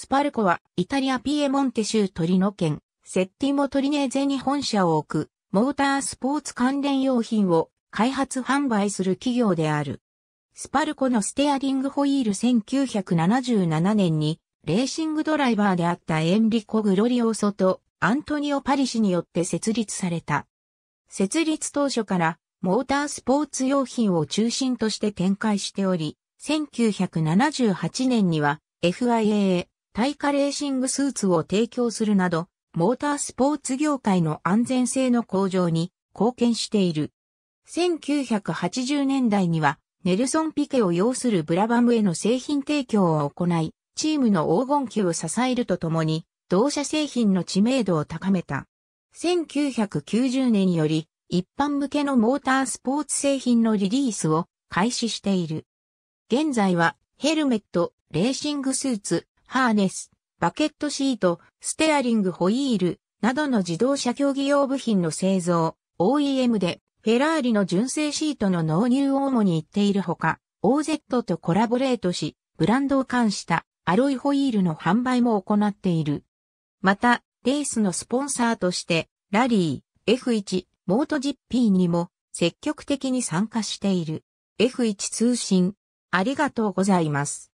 スパルコは、イタリアピエモンテ州トリノ県、セッティモトリネーゼに本社を置く、モータースポーツ関連用品を開発販売する企業である。スパルコのステアリングホイール1977年に、レーシングドライバーであったエンリコ・グロリオーソとアントニオ・パリ氏によって設立された。設立当初からモータースポーツ用品を中心として展開しており、1978年には FIA 耐火レーシングスーツを提供するなど、モータースポーツ業界の安全性の向上に貢献している。1980年代には、ネルソン・ピケを擁するブラバムへの製品提供を行い、チームの黄金期を支えるとともに、同社製品の知名度を高めた。1990年より、一般向けのモータースポーツ製品のリリースを開始している。現在は、ヘルメット、レーシングスーツ、ハーネス、バケットシート、ステアリングホイール、などの自動車競技用部品の製造、OEM で、フェラーリの純正シートの納入を主に言っているほか、OZ とコラボレートし、ブランドを冠したアロイホイールの販売も行っている。また、レースのスポンサーとして、ラリー、F1、モート GP にも積極的に参加している。F1 通信、ありがとうございます。